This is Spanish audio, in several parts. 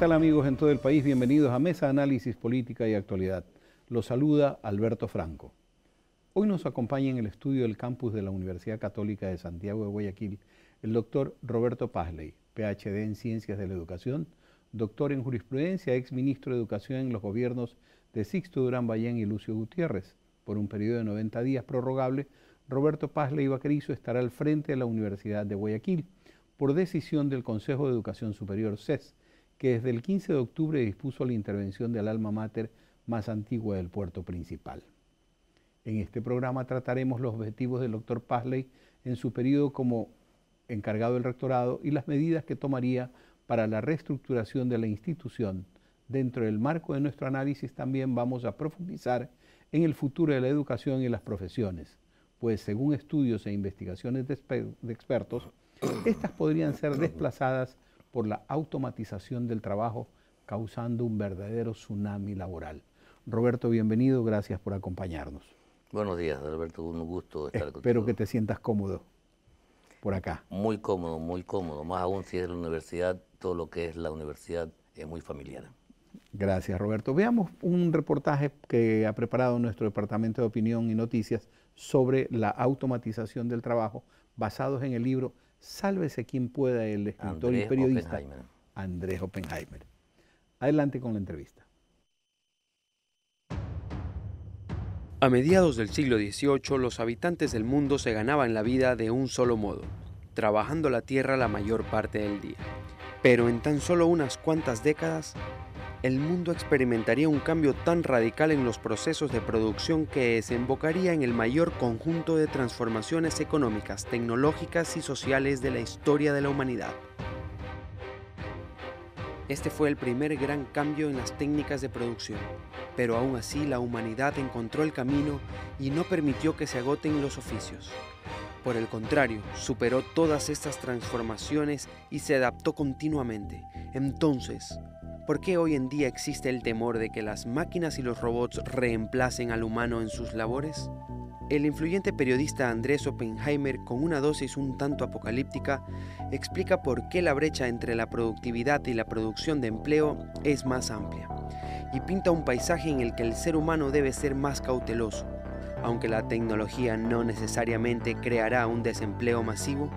tal amigos en todo el país? Bienvenidos a Mesa Análisis Política y Actualidad. Los saluda Alberto Franco. Hoy nos acompaña en el estudio del campus de la Universidad Católica de Santiago de Guayaquil el doctor Roberto Pasley, PhD en Ciencias de la Educación, doctor en Jurisprudencia, ex ministro de Educación en los gobiernos de Sixto Durán Ballén y Lucio Gutiérrez. Por un periodo de 90 días prorrogable, Roberto Pasley Vaquerizo estará al frente de la Universidad de Guayaquil por decisión del Consejo de Educación Superior CES que desde el 15 de octubre dispuso la intervención del alma mater más antigua del puerto principal. En este programa trataremos los objetivos del doctor Pasley en su periodo como encargado del rectorado y las medidas que tomaría para la reestructuración de la institución. Dentro del marco de nuestro análisis también vamos a profundizar en el futuro de la educación y las profesiones, pues según estudios e investigaciones de, expertos, estas podrían ser desplazadas por la automatización del trabajo, causando un verdadero tsunami laboral. Roberto, bienvenido, gracias por acompañarnos. Buenos días, Alberto, un gusto estar Espero contigo. Espero que te sientas cómodo por acá. Muy cómodo, muy cómodo, más aún si es la universidad, todo lo que es la universidad es muy familiar. Gracias, Roberto. Veamos un reportaje que ha preparado nuestro Departamento de Opinión y Noticias sobre la automatización del trabajo, basados en el libro Sálvese quien pueda, el escritor y periodista Andrés Oppenheimer. Adelante con la entrevista. A mediados del siglo XVIII, los habitantes del mundo se ganaban la vida de un solo modo, trabajando la tierra la mayor parte del día. Pero en tan solo unas cuantas décadas, el mundo experimentaría un cambio tan radical en los procesos de producción que desembocaría en el mayor conjunto de transformaciones económicas, tecnológicas y sociales de la historia de la humanidad. Este fue el primer gran cambio en las técnicas de producción, pero aún así la humanidad encontró el camino y no permitió que se agoten los oficios. Por el contrario, superó todas estas transformaciones y se adaptó continuamente. Entonces, ¿por qué hoy en día existe el temor de que las máquinas y los robots reemplacen al humano en sus labores? El influyente periodista Andrés Oppenheimer, con una dosis un tanto apocalíptica, explica por qué la brecha entre la productividad y la producción de empleo es más amplia, y pinta un paisaje en el que el ser humano debe ser más cauteloso, aunque la tecnología no necesariamente creará un desempleo masivo,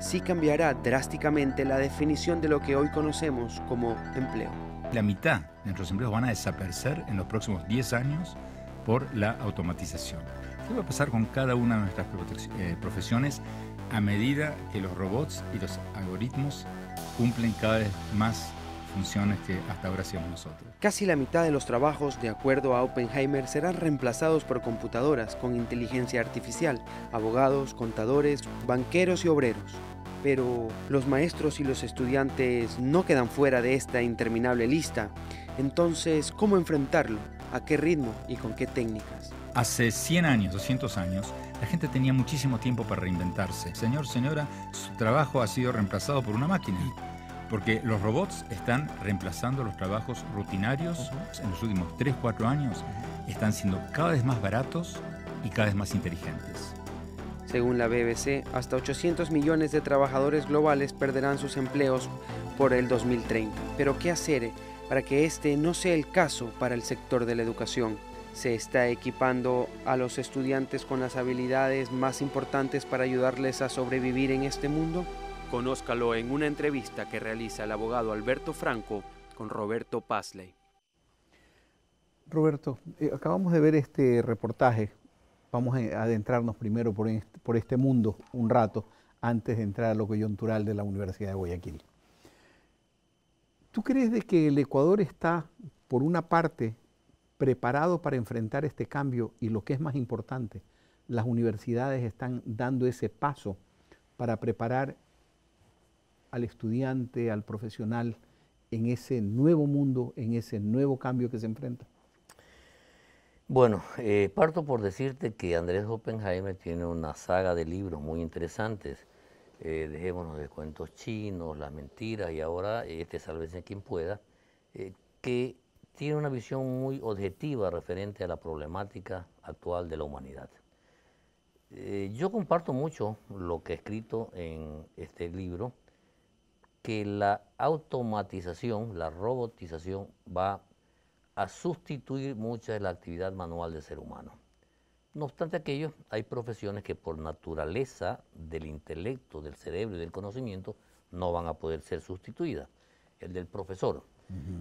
sí cambiará drásticamente la definición de lo que hoy conocemos como empleo. La mitad de nuestros empleos van a desaparecer en los próximos 10 años por la automatización. ¿Qué va a pasar con cada una de nuestras eh, profesiones a medida que los robots y los algoritmos cumplen cada vez más funciones que hasta ahora hacíamos nosotros. Casi la mitad de los trabajos, de acuerdo a Oppenheimer, serán reemplazados por computadoras con inteligencia artificial, abogados, contadores, banqueros y obreros. Pero los maestros y los estudiantes no quedan fuera de esta interminable lista. Entonces, ¿cómo enfrentarlo? ¿A qué ritmo y con qué técnicas? Hace 100 años, 200 años, la gente tenía muchísimo tiempo para reinventarse. Señor, señora, su trabajo ha sido reemplazado por una máquina. Porque los robots están reemplazando los trabajos rutinarios en los últimos 3, 4 años. Están siendo cada vez más baratos y cada vez más inteligentes. Según la BBC, hasta 800 millones de trabajadores globales perderán sus empleos por el 2030. Pero ¿qué hacer eh, para que este no sea el caso para el sector de la educación? Se está equipando a los estudiantes con las habilidades más importantes para ayudarles a sobrevivir en este mundo. Conózcalo en una entrevista que realiza el abogado Alberto Franco con Roberto Pasley. Roberto, eh, acabamos de ver este reportaje. Vamos a adentrarnos primero por este, por este mundo un rato antes de entrar a lo coyuntural de la Universidad de Guayaquil. ¿Tú crees de que el Ecuador está, por una parte, preparado para enfrentar este cambio y lo que es más importante, las universidades están dando ese paso para preparar al estudiante, al profesional, en ese nuevo mundo, en ese nuevo cambio que se enfrenta? Bueno, eh, parto por decirte que Andrés Oppenheimer tiene una saga de libros muy interesantes. Eh, dejémonos de cuentos chinos, las mentiras y ahora este salvese quien pueda, eh, que tiene una visión muy objetiva referente a la problemática actual de la humanidad. yo comparto mucho lo que he escrito en este libro, que la automatización, la robotización va a sustituir mucha de la actividad manual del ser humano. No obstante aquello, hay profesiones que por naturaleza del intelecto, del cerebro y del conocimiento no van a poder ser sustituidas. El del profesor.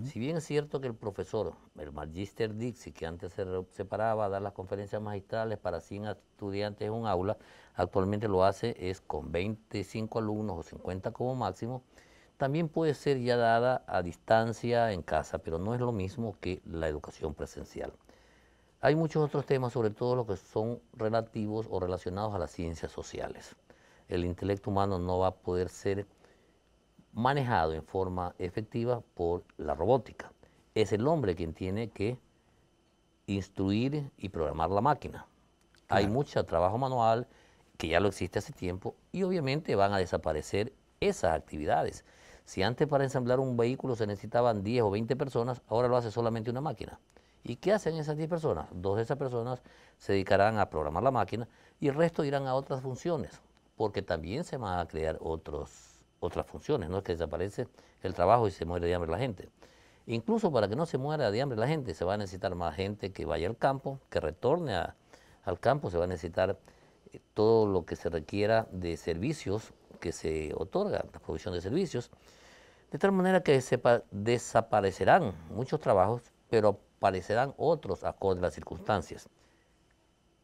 Si bien es cierto que el profesor, el magister Dixie, que antes se separaba a dar las conferencias magistrales para 100 estudiantes en un aula, actualmente lo hace es con 25 alumnos o 50 como máximo, también puede ser ya dada a distancia en casa, pero no es lo mismo que la educación presencial. Hay muchos otros temas, sobre todo los que son relativos o relacionados a las ciencias sociales. El intelecto humano no va a poder ser manejado en forma efectiva por la robótica. Es el hombre quien tiene que instruir y programar la máquina. Hay mucho trabajo manual que ya lo existe hace tiempo y obviamente van a desaparecer esas actividades. Si antes para ensamblar un vehículo se necesitaban 10 o 20 personas, ahora lo hace solamente una máquina. ¿Y qué hacen esas 10 personas? Dos de esas personas se dedicarán a programar la máquina y el resto irán a otras funciones, porque también se van a crear otros, otras funciones, no es que desaparece el trabajo y se muere de hambre la gente. Incluso para que no se muera de hambre la gente, se va a necesitar más gente que vaya al campo, que retorne al campo, se va a necesitar eh, todo lo que se requiera de servicios que se otorga, la provisión de servicios. De tal manera que desaparecerán muchos trabajos, pero aparecerán otros acorde a las circunstancias.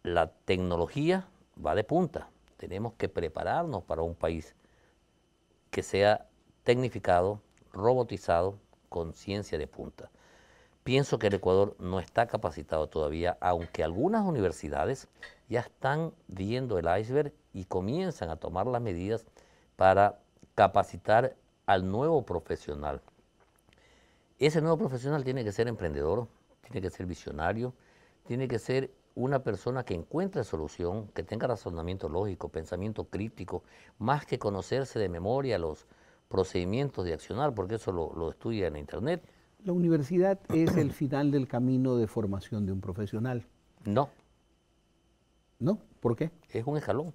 La tecnología va de punta. Tenemos que prepararnos para un país que sea tecnificado, robotizado, con ciencia de punta. Pienso que el Ecuador no está capacitado todavía, aunque algunas universidades ya están viendo el iceberg y comienzan a tomar las medidas para capacitar al nuevo profesional. Ese nuevo profesional tiene que ser emprendedor, tiene que ser visionario, tiene que ser una persona que encuentre solución, que tenga razonamiento lógico, pensamiento crítico, más que conocerse de memoria los procedimientos de accionar, porque eso lo, estudia en Internet. ¿La universidad es el final del camino de formación de un profesional? No. ¿No? ¿Por qué? Es un escalón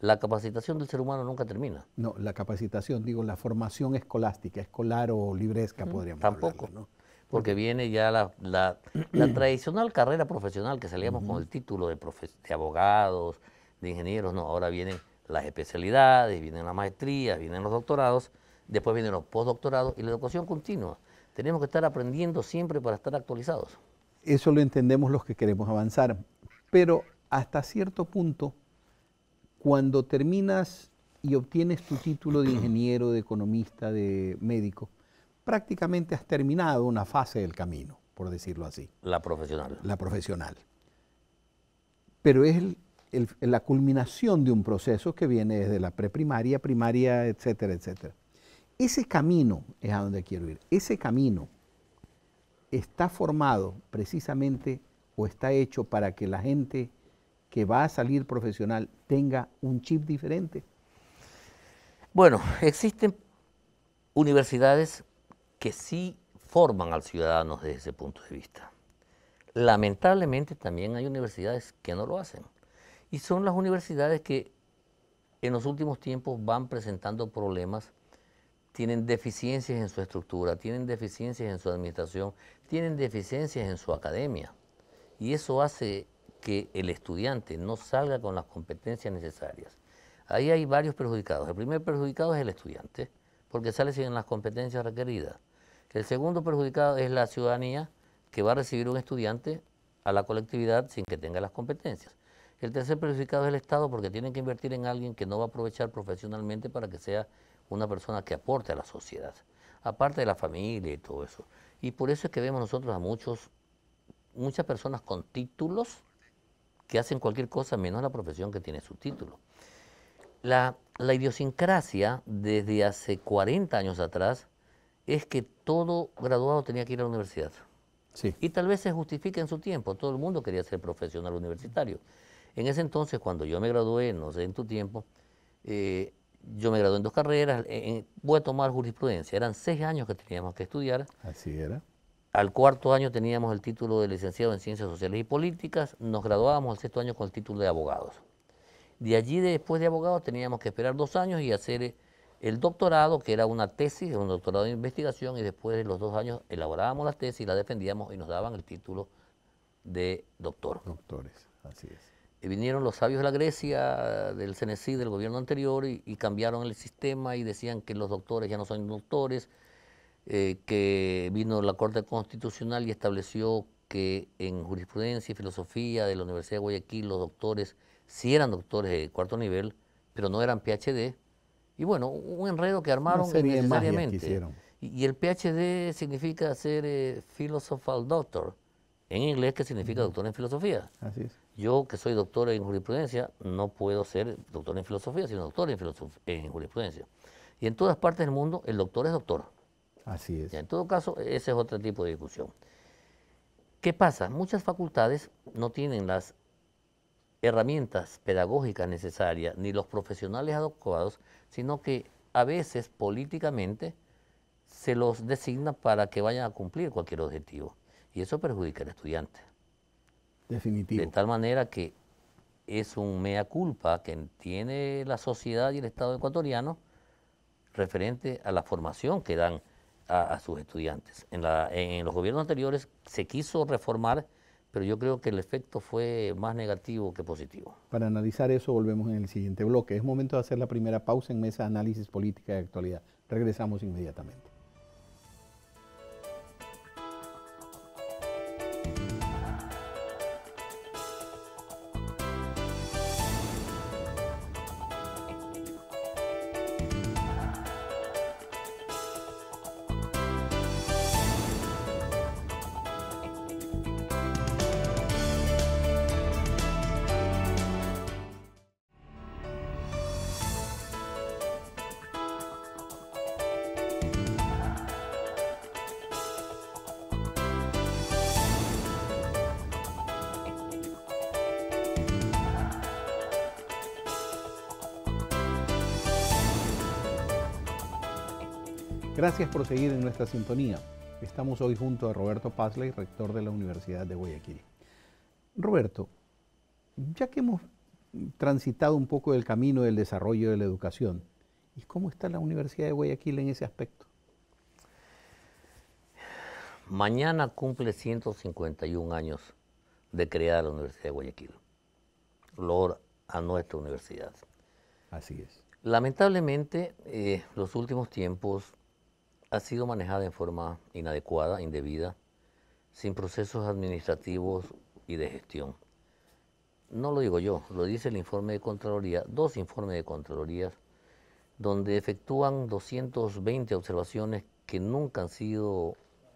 la capacitación del ser humano nunca termina. No, la capacitación, digo, la formación escolástica, escolar o libresca, podríamos podríamos Tampoco, ¿no? porque viene ya la, tradicional carrera profesional que salíamos con el título de, de abogados, de ingenieros, no, ahora vienen las especialidades, vienen las maestrías, vienen los doctorados, después vienen los postdoctorados y la educación continua. Tenemos que estar aprendiendo siempre para estar actualizados. Eso lo entendemos los que queremos avanzar, pero hasta cierto punto cuando terminas y obtienes tu título de ingeniero, de economista, de médico, prácticamente has terminado una fase del camino, por decirlo así. La profesional. La profesional. Pero es la culminación de un proceso que viene desde la preprimaria, primaria, etcétera, etcétera. Ese camino es a donde quiero ir. Ese camino está formado precisamente o está hecho para que la gente que va a salir profesional tenga un chip diferente? Bueno, existen universidades que sí forman al ciudadano desde ese punto de vista. Lamentablemente también hay universidades que no lo hacen. Y son las universidades que en los últimos tiempos van presentando problemas, tienen deficiencias en su estructura, tienen deficiencias en su administración, tienen deficiencias en su academia. Y eso hace que el estudiante no salga con las competencias necesarias. Ahí hay varios perjudicados. El primer perjudicado es el estudiante, porque sale sin las competencias requeridas. El segundo perjudicado es la ciudadanía, que va a recibir un estudiante a la colectividad sin que tenga las competencias. El tercer perjudicado es el Estado, porque tiene que invertir en alguien que no va a aprovechar profesionalmente para que sea una persona que aporte a la sociedad, aparte de la familia y todo eso. Y por eso es que vemos nosotros a muchos, muchas personas con títulos, que hacen cualquier cosa menos la profesión que tiene su título. La, idiosincrasia desde hace 40 años atrás es que todo graduado tenía que ir a la universidad. Y tal vez se justifique en su tiempo, todo el mundo quería ser profesional universitario. En ese entonces, cuando yo me gradué, no sé en tu tiempo, eh, yo me gradué en dos carreras, eh, eh, voy a tomar jurisprudencia, eran seis años que teníamos que estudiar. Así era. Al cuarto año teníamos el título de licenciado en Ciencias Sociales y Políticas, nos graduábamos al sexto año con el título de abogados. De allí, después de abogados, teníamos que esperar dos años y hacer eh, el doctorado, que era una tesis, un doctorado de investigación, y después de los dos años elaborábamos la tesis, la defendíamos y nos daban el título de doctor. Doctores, así es. Y vinieron los sabios de la Grecia, del CNC, del gobierno anterior, y cambiaron el sistema y decían que los doctores ya no son doctores, eh, que vino la Corte Constitucional y estableció que en jurisprudencia y filosofía de la Universidad de Guayaquil los doctores sí eran doctores de cuarto nivel, pero no eran PhD. Y bueno, un enredo que armaron innecesariamente. Y, el PhD significa ser eh, Philosophical Doctor, en inglés que significa doctor en filosofía. Yo, que soy doctor en jurisprudencia, no puedo ser doctor en filosofía, sino doctor en, en jurisprudencia. Y en todas partes del mundo, el doctor es doctor. Así es. en todo caso, ese es otro tipo de discusión. ¿Qué pasa? Muchas facultades no tienen las herramientas pedagógicas necesarias ni los profesionales adecuados, sino que a veces políticamente se los designa para que vayan a cumplir cualquier objetivo. Y eso perjudica al estudiante. Definitivo. De tal manera que es un mea culpa que tiene la sociedad y el Estado ecuatoriano referente a la formación que dan a, sus estudiantes. En, en, los gobiernos anteriores se quiso reformar, pero yo creo que el efecto fue más negativo que positivo. Para analizar eso volvemos en el siguiente bloque. Es momento de hacer la primera pausa en Mesa Análisis Política de Actualidad. Regresamos inmediatamente. Gracias por seguir en nuestra sintonía. Estamos hoy junto a Roberto Pazley, rector de la Universidad de Guayaquil. Roberto, ya que hemos transitado un poco el camino del desarrollo de la educación, ¿y cómo está la Universidad de Guayaquil en ese aspecto? Mañana cumple 151 años de creada la Universidad de Guayaquil. Honor a nuestra universidad. Así es. Lamentablemente, eh, los últimos tiempos ha sido manejada en forma inadecuada, indebida, sin procesos administrativos y de gestión. No lo digo yo, lo dice el informe de Contraloría, dos informes de Contraloría, donde efectúan 220 observaciones que nunca han sido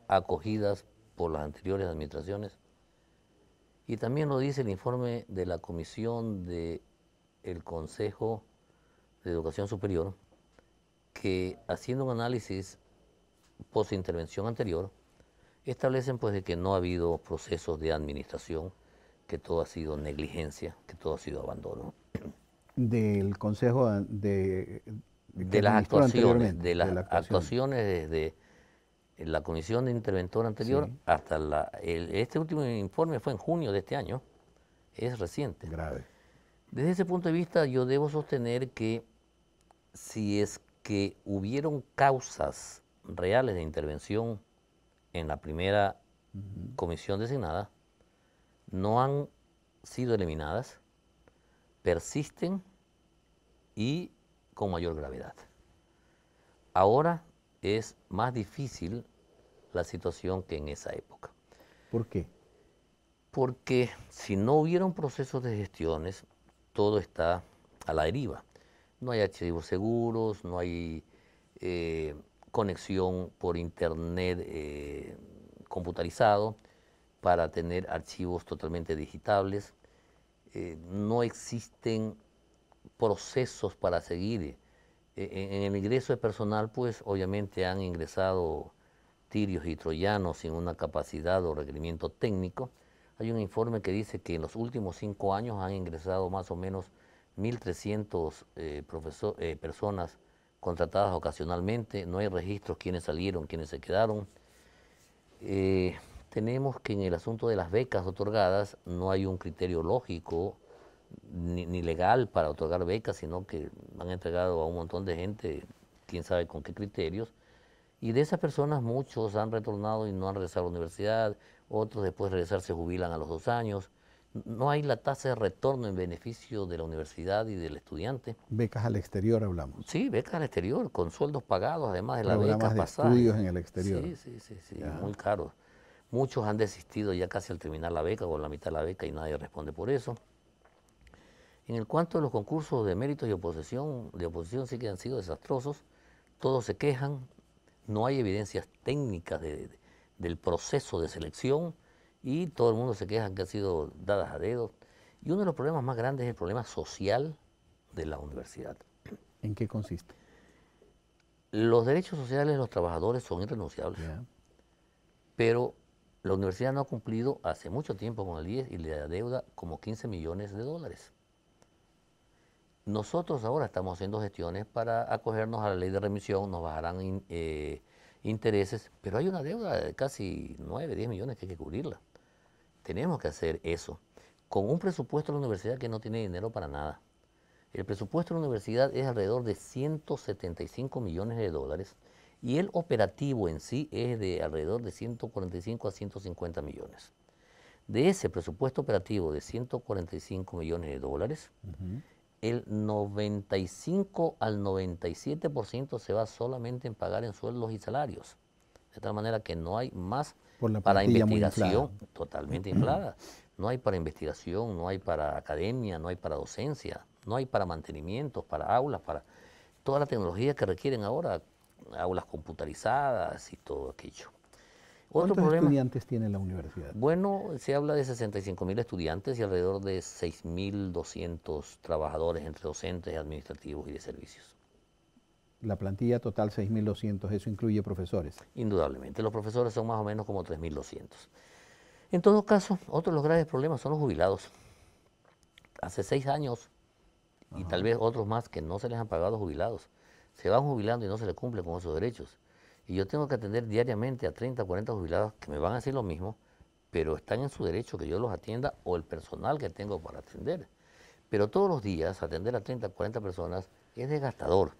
acogidas por las anteriores administraciones. Y también lo dice el informe de la Comisión del Consejo de Educación Superior, que haciendo un análisis por intervención anterior, establecen pues de que no ha habido procesos de administración, que todo ha sido negligencia, que todo ha sido abandono. Del Consejo de... De, de las actuaciones, de las actuaciones desde la comisión de interventor anterior hasta la, este último informe fue en junio de este año, es reciente. Grave. Desde ese punto de vista yo debo sostener que si es que hubieron causas reales de intervención en la primera comisión designada no han sido eliminadas, persisten y con mayor gravedad. Ahora es más difícil la situación que en esa época. ¿Por qué? Porque si no hubiera un proceso de gestiones, todo está a la deriva. No hay archivos seguros, no hay eh, conexión por internet eh, computarizado para tener archivos totalmente digitales. Eh, no existen procesos para seguir. Eh, en, el ingreso de personal, pues obviamente han ingresado tirios y troyanos sin una capacidad o requerimiento técnico. Hay un informe que dice que en los últimos cinco años han ingresado más o menos 1.300 personas contratadas ocasionalmente, no hay registros quiénes salieron, quiénes se quedaron. Eh, tenemos que en el asunto de las becas otorgadas no hay un criterio lógico ni, ni, legal para otorgar becas, sino que han entregado a un montón de gente, quién sabe con qué criterios. Y de esas personas muchos han retornado y no han regresado a la universidad, otros después de regresar se jubilan a los dos años no hay la tasa de retorno en beneficio de la universidad y del estudiante. Becas al exterior hablamos. Sí, becas al exterior, con sueldos pagados, además de la beca estudios en el exterior. Sí, sí, sí, sí muy caros. Muchos han desistido ya casi al terminar la beca o la mitad de la beca y nadie responde por eso. En el cuanto a los concursos de méritos y oposición, de oposición sí que han sido desastrosos, todos se quejan, no hay evidencias técnicas de, del proceso de selección, y todo el mundo se queja que ha sido dadas a dedos. Y uno de los problemas más grandes es el problema social de la universidad. ¿En qué consiste? Los derechos sociales de los trabajadores son irrenunciables, pero la universidad no ha cumplido hace mucho tiempo con el IES y le da deuda como 15 millones de dólares. Nosotros ahora estamos haciendo gestiones para acogernos a la ley de remisión, nos bajarán eh, intereses, pero hay una deuda de casi 9, 10 millones que hay que cubrirla. Tenemos que hacer eso con un presupuesto de la universidad que no tiene dinero para nada. El presupuesto de la universidad es alrededor de 175 millones de dólares y el operativo en sí es de alrededor de 145 a 150 millones. De ese presupuesto operativo de 145 millones de dólares, el 95 al 97% se va solamente en pagar en sueldos y salarios. De tal manera que no hay más para investigación, totalmente inflada. No hay para investigación, no hay para academia, no hay para docencia, no hay para mantenimientos, para aulas, para toda la tecnología que requieren ahora, aulas computarizadas y todo aquello. ¿Cuántos estudiantes tiene la universidad? Bueno, se habla de 65 mil estudiantes y alrededor de 6.200 trabajadores entre docentes, administrativos y de servicios la plantilla total 6.200, eso incluye profesores. Indudablemente, los profesores son más o menos como 3.200. En todo caso, otro de los graves problemas son los jubilados. Hace seis años, y tal vez otros más, que no se les han pagado jubilados. Se van jubilando y no se les cumple con esos derechos. Y yo tengo que atender diariamente a 30, 40 jubilados que me van a decir lo mismo, pero están en su derecho que yo los atienda o el personal que tengo para atender. Pero todos los días atender a 30, 40 personas es desgastador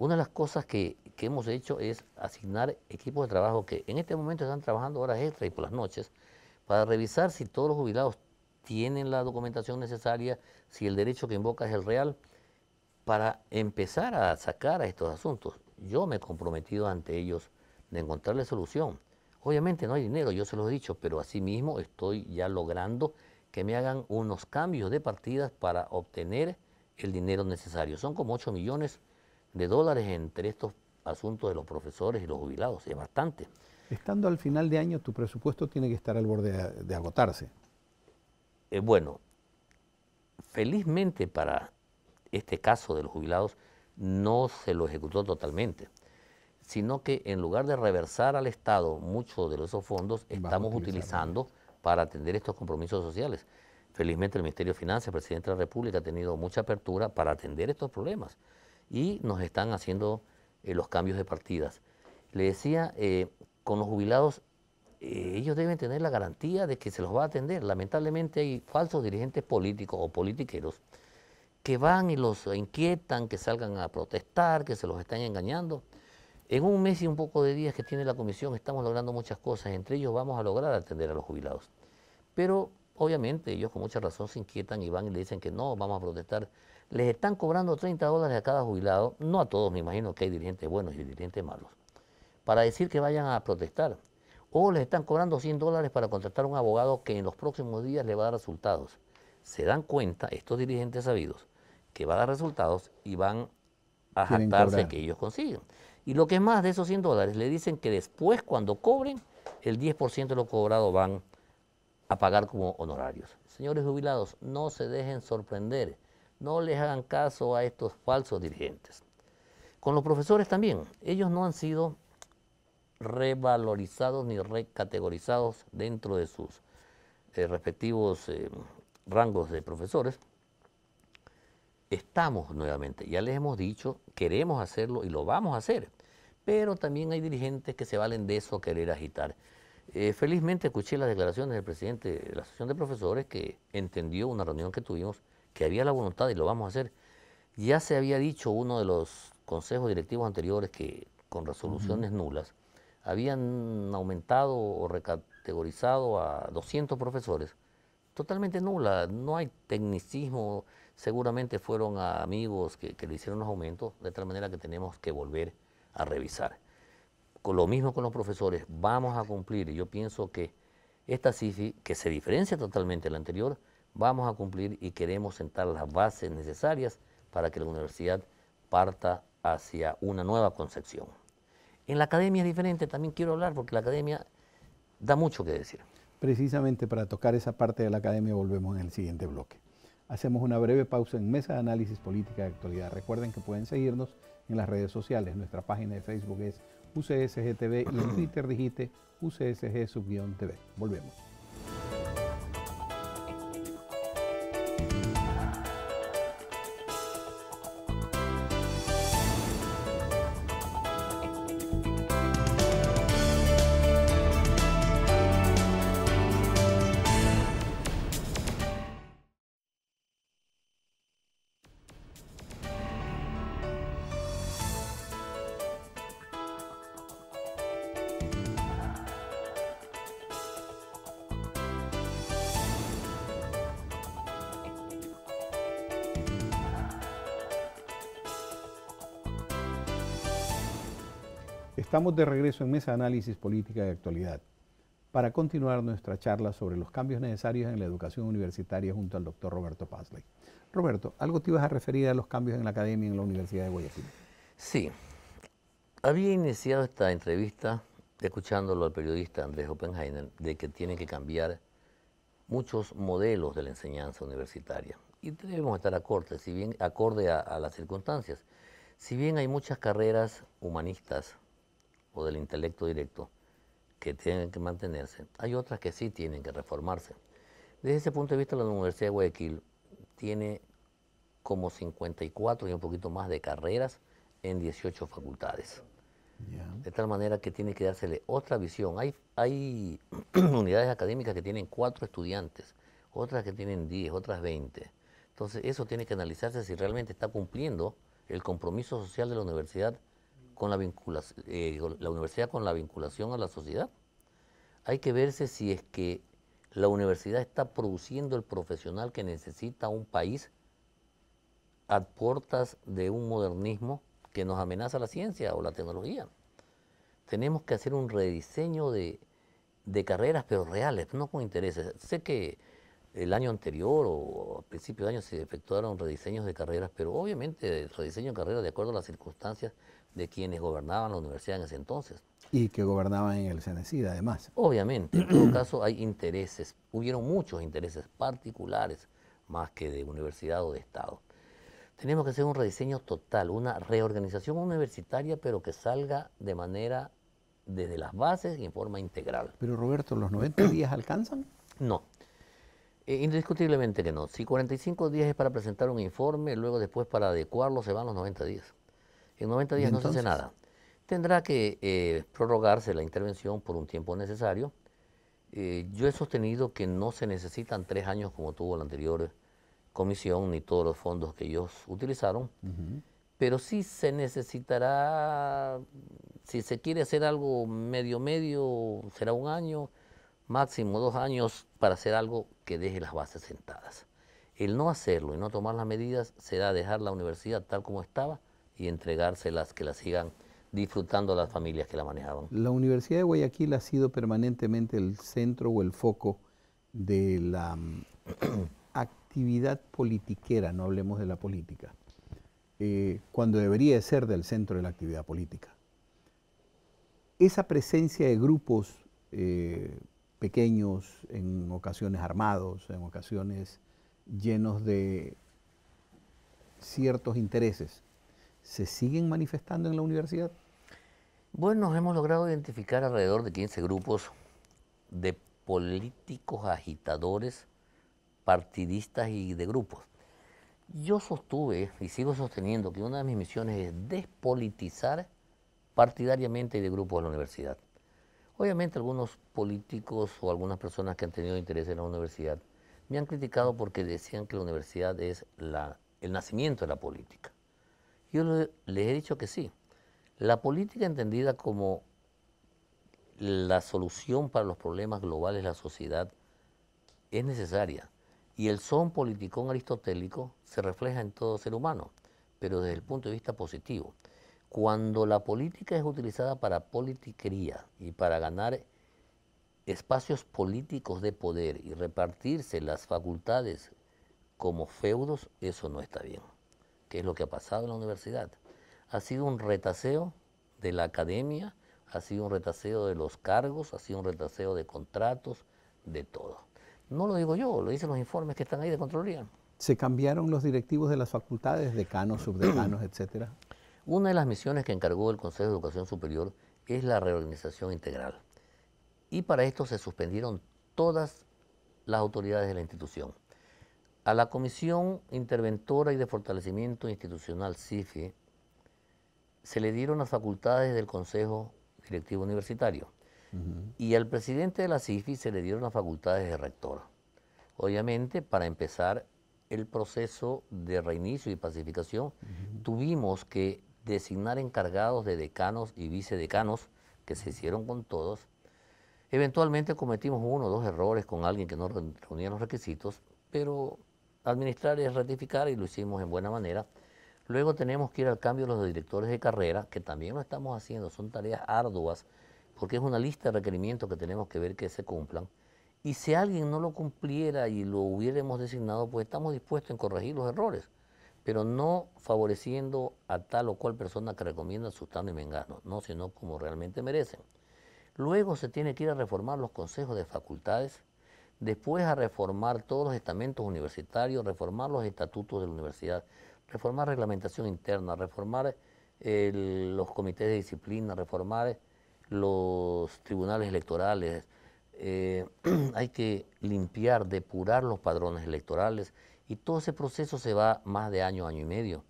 una de las cosas que, hemos hecho es asignar equipos de trabajo que en este momento están trabajando horas extra y por las noches para revisar si todos los jubilados tienen la documentación necesaria, si el derecho que invoca es el real, para empezar a sacar a estos asuntos. Yo me he comprometido ante ellos de encontrarle solución. Obviamente no hay dinero, yo se lo he dicho, pero asimismo estoy ya logrando que me hagan unos cambios de partidas para obtener el dinero necesario. Son como 8 millones de dólares entre estos asuntos de los profesores y los jubilados, es bastante. Estando al final de año, tu presupuesto tiene que estar al borde de, agotarse. Eh, bueno, felizmente para este caso de los jubilados, no se lo ejecutó totalmente, sino que en lugar de reversar al Estado muchos de esos fondos, estamos utilizando para atender estos compromisos sociales. Felizmente el Ministerio de Finanzas, el presidente de la República, ha tenido mucha apertura para atender estos problemas y nos están haciendo eh, los cambios de partidas. Le decía, eh, con los jubilados, eh, ellos deben tener la garantía de que se los va a atender. Lamentablemente hay falsos dirigentes políticos o politiqueros que van y los inquietan, que salgan a protestar, que se los están engañando. En un mes y un poco de días que tiene la comisión estamos logrando muchas cosas, entre ellos vamos a lograr atender a los jubilados. Pero obviamente ellos con mucha razón se inquietan y van y le dicen que no, vamos a protestar les están cobrando 30 dólares a cada jubilado, no a todos, me imagino que hay dirigentes buenos y dirigentes malos, para decir que vayan a protestar. O les están cobrando 100 dólares para contratar a un abogado que en los próximos días le va a dar resultados. Se dan cuenta, estos dirigentes sabidos, que va a dar resultados y van a jactarse que ellos consiguen. Y lo que es más de esos 100 dólares, le dicen que después, cuando cobren, el 10% de lo cobrado van a pagar como honorarios. Señores jubilados, no se dejen sorprender no les hagan caso a estos falsos dirigentes. Con los profesores también, ellos no han sido revalorizados ni recategorizados dentro de sus eh, respectivos eh, rangos de profesores. Estamos nuevamente, ya les hemos dicho, queremos hacerlo y lo vamos a hacer, pero también hay dirigentes que se valen de eso querer agitar. Eh, felizmente escuché las declaraciones del presidente de la Asociación de Profesores que entendió una reunión que tuvimos que había la voluntad y lo vamos a hacer. Ya se había dicho uno de los consejos directivos anteriores que con resoluciones nulas habían aumentado o recategorizado a 200 profesores. Totalmente nula, no hay tecnicismo, seguramente fueron amigos que, le hicieron los aumentos, de tal manera que tenemos que volver a revisar. Con lo mismo con los profesores, vamos a cumplir. Yo pienso que esta CIFI, que se diferencia totalmente de la anterior, vamos a cumplir y queremos sentar las bases necesarias para que la universidad parta hacia una nueva concepción. En la academia es diferente, también quiero hablar porque la academia da mucho que decir. Precisamente para tocar esa parte de la academia volvemos en el siguiente bloque. Hacemos una breve pausa en Mesa de Análisis Política de Actualidad. Recuerden que pueden seguirnos en las redes sociales. Nuestra página de Facebook es UCSGTV y en Twitter digite UCSG-TV. Volvemos. Estamos de regreso en Mesa Análisis Política de Actualidad para continuar nuestra charla sobre los cambios necesarios en la educación universitaria junto al doctor Roberto Pazley. Roberto, algo te ibas a referir a los cambios en la academia en la Universidad de Guayaquil. Sí. Había iniciado esta entrevista escuchándolo al periodista Andrés Oppenheimer de que tienen que cambiar muchos modelos de la enseñanza universitaria. Y debemos estar acorde, si bien acorde a las circunstancias. Si bien hay muchas carreras humanistas o del intelecto directo que tienen que mantenerse, hay otras que sí tienen que reformarse. Desde ese punto de vista, la Universidad de Guayaquil tiene como 54 y un poquito más de carreras en 18 facultades. De tal manera que tiene que dársele otra visión. Hay, hay unidades académicas que tienen cuatro estudiantes, otras que tienen 10, otras 20. Entonces eso tiene que analizarse si realmente está cumpliendo el compromiso social de la universidad con la, vinculación, eh, la universidad con la vinculación a la sociedad. Hay que verse si es que la universidad está produciendo el profesional que necesita un país a puertas de un modernismo que nos amenaza la ciencia o la tecnología. Tenemos que hacer un rediseño de, de carreras, pero reales, no con intereses. Sé que el año anterior o a principios de año se efectuaron rediseños de carreras, pero obviamente el rediseño de carreras de acuerdo a las circunstancias de quienes gobernaban la universidad en ese entonces. Y que gobernaban en el CNCID, además. Obviamente, en todo caso hay intereses, hubieron muchos intereses particulares, más que de universidad o de Estado. Tenemos que hacer un rediseño total, una reorganización universitaria, pero que salga de manera desde las bases y en forma integral. Pero Roberto, ¿los 90 días alcanzan? No. Eh, indiscutiblemente que no. Si 45 días es para presentar un informe, luego después para adecuarlo se van los 90 días. En 90 días no se hace nada. Tendrá que eh, prorrogarse la intervención por un tiempo necesario. Eh, yo he sostenido que no se necesitan tres años como tuvo la anterior comisión, ni todos los fondos que ellos utilizaron, pero sí se necesitará, si se quiere hacer algo medio medio, será un año, máximo dos años, para hacer algo que deje las bases sentadas. El no hacerlo y no tomar las medidas será dejar la universidad tal como estaba y entregárselas, que la sigan disfrutando las familias que la manejaban. La Universidad de Guayaquil ha sido permanentemente el centro o el foco de la mm, actividad politiquera, no hablemos de la política, eh, cuando debería ser del centro de la actividad política. Esa presencia de grupos eh, pequeños, en ocasiones armados, en ocasiones llenos de ciertos intereses, se siguen manifestando en la universidad? Bueno, hemos logrado identificar alrededor de 15 grupos de políticos agitadores, partidistas y de grupos. Yo sostuve y sigo sosteniendo que una de mis misiones es despolitizar partidariamente y de grupos a la universidad. Obviamente algunos políticos o algunas personas que han tenido interés en la universidad me han criticado porque decían que la universidad es el nacimiento de la política. Yo les he dicho que sí. La política entendida como la solución para los problemas globales de la sociedad es necesaria y el son politicón aristotélico se refleja en todo ser humano, pero desde el punto de vista positivo. Cuando la política es utilizada para politiquería y para ganar espacios políticos de poder y repartirse las facultades como feudos, eso no está bien que es lo que ha pasado en la universidad. Ha sido un retaseo de la academia, ha sido un retaseo de los cargos, ha sido un retaseo de contratos, de todo. No lo digo yo, lo dicen los informes que están ahí de Contraloría. ¿Se cambiaron los directivos de las facultades, decanos, subdecanos, etcétera? Una de las misiones que encargó el Consejo de Educación Superior es la reorganización integral. Y para esto se suspendieron todas las autoridades de la institución. A la Comisión Interventora y de Fortalecimiento Institucional, CIFI, e, se le dieron las facultades del Consejo Directivo Universitario y al presidente de la CIFI e se le dieron las facultades de rector. Obviamente, para empezar el proceso de reinicio y pacificación, tuvimos que designar encargados de decanos y vicedecanos, que se hicieron con todos. Eventualmente cometimos uno o dos errores con alguien que no reunía los requisitos, pero administrar y ratificar y lo hicimos en buena manera. Luego tenemos que ir al cambio de los directores de carrera, que también lo estamos haciendo, son tareas arduas, porque es una lista de requerimientos que tenemos que ver que se cumplan. Y si alguien no lo cumpliera y lo hubiéramos designado, pues estamos dispuestos en corregir los errores, pero no favoreciendo a tal o cual persona que recomienda sustando y mengano, no, sino como realmente merecen. Luego se tiene que ir a reformar los consejos de facultades, después a reformar todos los estamentos universitarios, reformar los estatutos de la universidad, reformar reglamentación interna, reformar los comités de disciplina, reformar los tribunales electorales. Eh, hay que limpiar, depurar los padrones electorales y todo ese proceso se va más de año, año y medio.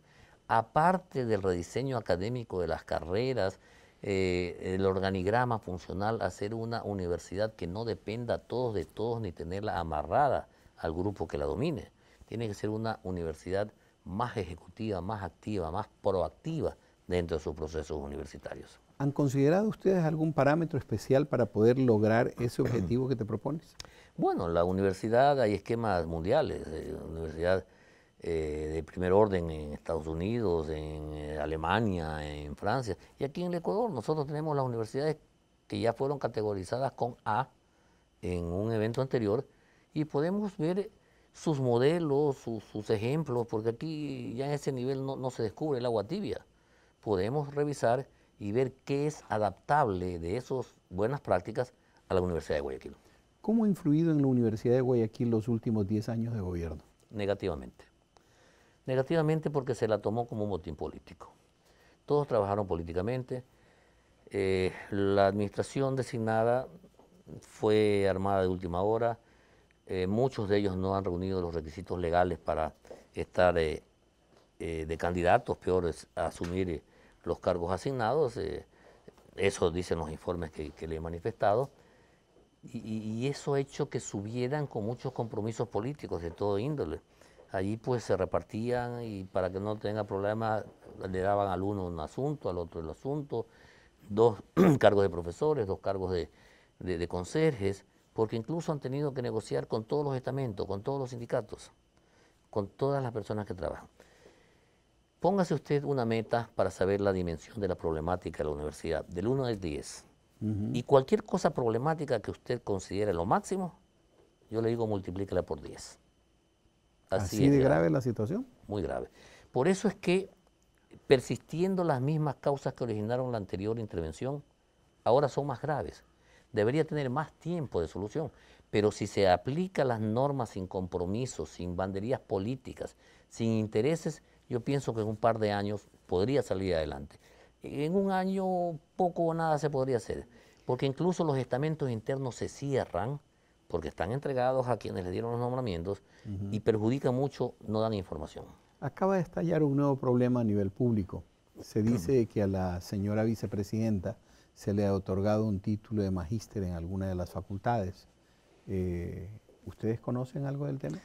Aparte del rediseño académico de las carreras, eh, el organigrama funcional, hacer una universidad que no dependa todos de todos ni tenerla amarrada al grupo que la domine. Tiene que ser una universidad más ejecutiva, más activa, más proactiva dentro de sus procesos universitarios. ¿Han considerado ustedes algún parámetro especial para poder lograr ese objetivo que te propones? Bueno, la universidad, hay esquemas mundiales, eh, universidad eh, de primer orden en Estados Unidos, en eh, Alemania, en Francia. Y aquí en el Ecuador nosotros tenemos las universidades que ya fueron categorizadas con A en un evento anterior y podemos ver sus modelos, sus ejemplos, porque aquí ya en ese nivel no, no se descubre el agua tibia. Podemos revisar y ver qué es adaptable de esas buenas prácticas a la Universidad de Guayaquil. ¿Cómo ha influido en la Universidad de Guayaquil los últimos 10 años de gobierno? Negativamente. Negativamente porque se la tomó como un motín político. Todos trabajaron políticamente. Eh, la administración designada fue armada de última hora. Eh, muchos de ellos no han reunido los requisitos legales para estar eh, de candidatos, peores, a asumir los cargos asignados. eso dicen los informes que, le he manifestado. y, eso ha hecho que subieran con muchos compromisos políticos de todo índole allí pues se repartían y para que no tenga problemas le daban al uno un asunto, al otro el asunto, dos cargos de profesores, dos cargos de, conserjes, porque incluso han tenido que negociar con todos los estamentos, con todos los sindicatos, con todas las personas que trabajan. Póngase usted una meta para saber la dimensión de la problemática de la universidad, del 1 al 10. Y cualquier cosa problemática que usted considere lo máximo, yo le digo multiplícala por 10. Así, de grave, la situación. Muy grave. Por eso es que, persistiendo las mismas causas que originaron la anterior intervención, ahora son más graves. Debería tener más tiempo de solución. Pero si se aplica las normas sin compromisos, sin banderías políticas, sin intereses, yo pienso que en un par de años podría salir adelante. En un año poco o nada se podría hacer, porque incluso los estamentos internos se cierran porque están entregados a quienes le dieron los nombramientos y perjudica mucho no dan información. Acaba de estallar un nuevo problema a nivel público. Se dice que a la señora vicepresidenta se le ha otorgado un título de magíster en alguna de las facultades. Eh, ¿Ustedes conocen algo del tema?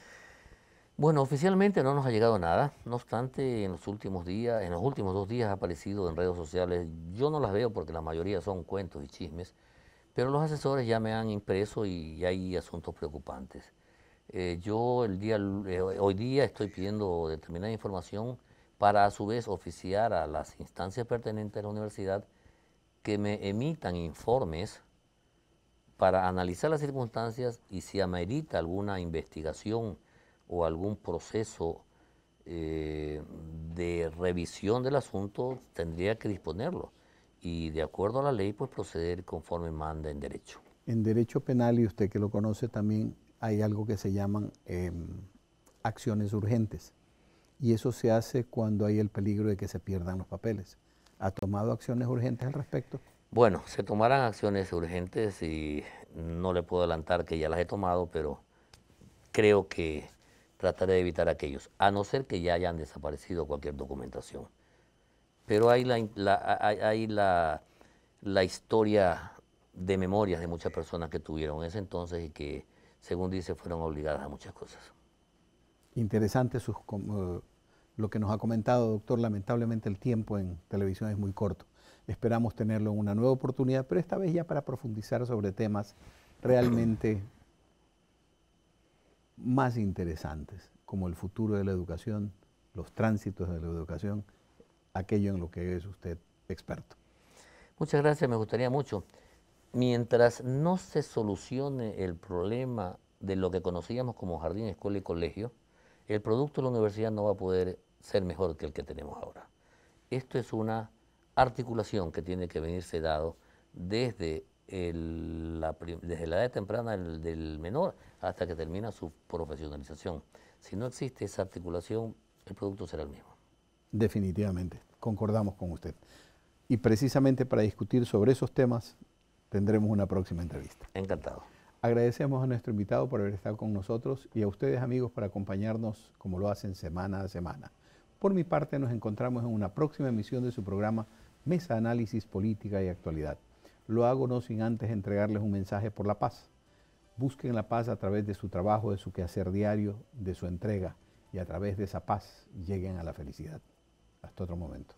Bueno, oficialmente no nos ha llegado nada. No obstante, en los últimos días, en los últimos dos días ha aparecido en redes sociales. Yo no las veo porque la mayoría son cuentos y chismes pero los asesores ya me han impreso y hay asuntos preocupantes. Eh, yo el día, eh, hoy día estoy pidiendo determinada información para a su vez oficiar a las instancias pertinentes de la universidad que me emitan informes para analizar las circunstancias y si amerita alguna investigación o algún proceso eh, de revisión del asunto, tendría que disponerlo y de acuerdo a la ley, pues proceder conforme manda en derecho. En derecho penal, y usted que lo conoce también, hay algo que se llaman em, acciones urgentes. Y eso se hace cuando hay el peligro de que se pierdan los papeles. ¿Ha tomado acciones urgentes al respecto? Bueno, se tomarán acciones urgentes y no le puedo adelantar que ya las he tomado, pero creo que trataré de evitar aquellos, a no ser que ya hayan desaparecido cualquier documentación pero hay la, la, historia de memorias de muchas personas que tuvieron ese entonces y que, según dice, fueron obligadas a muchas cosas. Interesante sus, eh, lo que nos ha comentado, doctor. Lamentablemente el tiempo en televisión es muy corto. Esperamos tenerlo en una nueva oportunidad, pero esta vez ya para profundizar sobre temas realmente más interesantes, como el futuro de la educación, los tránsitos de la educación aquello en lo que es usted experto. Muchas gracias, me gustaría mucho. Mientras no se solucione el problema de lo que conocíamos como jardín, escuela y colegio, el producto de la universidad no va a poder ser mejor que el que tenemos ahora. Esto es una articulación que tiene que venirse dado desde, la, edad temprana del menor hasta que termina su profesionalización. Si no existe esa articulación, el producto será el mismo. Definitivamente, concordamos con usted. Y precisamente para discutir sobre esos temas tendremos una próxima entrevista. Encantado. Agradecemos a nuestro invitado por haber estado con nosotros y a ustedes amigos por acompañarnos como lo hacen semana a semana. Por mi parte nos encontramos en una próxima emisión de su programa Mesa Análisis Política y Actualidad. Lo hago no sin antes entregarles un mensaje por la paz. Busquen la paz a través de su trabajo, de su quehacer diario, de su entrega y a través de esa paz lleguen a la felicidad. Hasta otro momento.